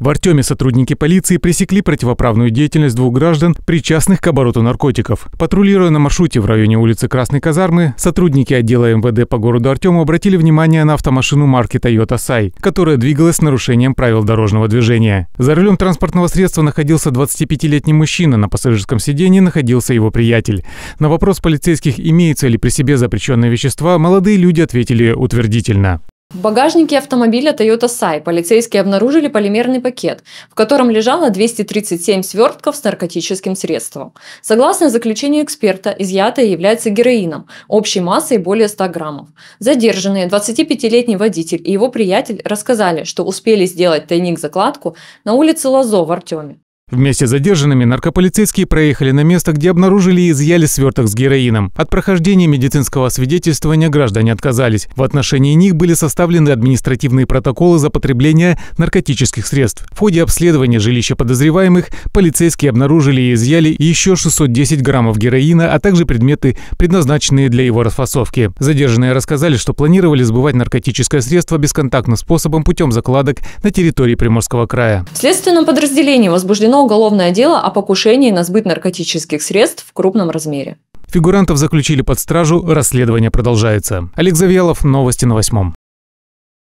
В Артеме сотрудники полиции пресекли противоправную деятельность двух граждан, причастных к обороту наркотиков. Патрулируя на маршруте в районе улицы Красной Казармы, сотрудники отдела МВД по городу Артему обратили внимание на автомашину марки Toyota Sai, которая двигалась с нарушением правил дорожного движения. За рулем транспортного средства находился 25-летний мужчина, на пассажирском сидении находился его приятель. На вопрос полицейских, имеются ли при себе запрещенные вещества, молодые люди ответили утвердительно. В багажнике автомобиля Toyota Sai полицейские обнаружили полимерный пакет, в котором лежало 237 свертков с наркотическим средством. Согласно заключению эксперта, изъятое является героином, общей массой более 100 граммов. Задержанные 25-летний водитель и его приятель рассказали, что успели сделать тайник-закладку на улице Лазо в Артеме. Вместе с задержанными наркополицейские проехали на место, где обнаружили и изъяли сверток с героином. От прохождения медицинского свидетельствования граждане отказались. В отношении них были составлены административные протоколы за потребление наркотических средств. В ходе обследования жилища подозреваемых полицейские обнаружили и изъяли еще 610 граммов героина, а также предметы, предназначенные для его расфасовки. Задержанные рассказали, что планировали сбывать наркотическое средство бесконтактным способом путем закладок на территории Приморского края. В следственном подразделении возбуждено возбуждено уголовное дело о покушении на сбыт наркотических средств в крупном размере. Фигурантов заключили под стражу, расследование продолжается. Олег Завьялов, новости на восьмом.